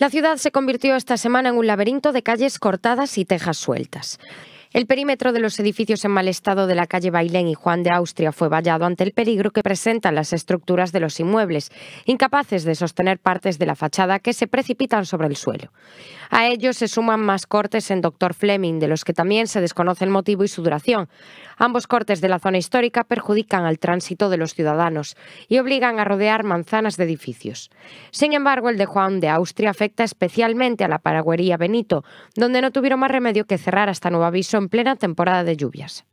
La ciudad se convirtió esta semana en un laberinto de calles cortadas y tejas sueltas. El perímetro de los edificios en mal estado de la calle Bailén y Juan de Austria fue vallado ante el peligro que presentan las estructuras de los inmuebles, incapaces de sostener partes de la fachada que se precipitan sobre el suelo. A ello se suman más cortes en Doctor Fleming, de los que también se desconoce el motivo y su duración. Ambos cortes de la zona histórica perjudican al tránsito de los ciudadanos y obligan a rodear manzanas de edificios. Sin embargo, el de Juan de Austria afecta especialmente a la Paraguería Benito, donde no tuvieron más remedio que cerrar hasta nuevo aviso en plena temporada de lluvias.